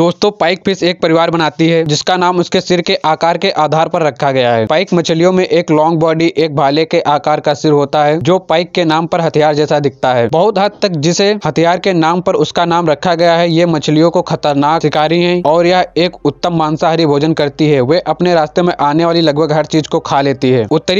दोस्तों पाइक फिश एक परिवार बनाती है जिसका नाम उसके सिर के आकार के आधार पर रखा गया है पाइक मछलियों में एक लॉन्ग बॉडी एक भाले के आकार का सिर होता है जो पाइक के नाम पर हथियार जैसा दिखता है बहुत हद तक जिसे हथियार के नाम पर उसका नाम रखा गया है ये मछलियों को खतरनाक शिकारी है और यह एक उत्तम मांसाहारी भोजन करती है वे अपने रास्ते में आने वाली लगभग हर चीज को खा लेती है उत्तरी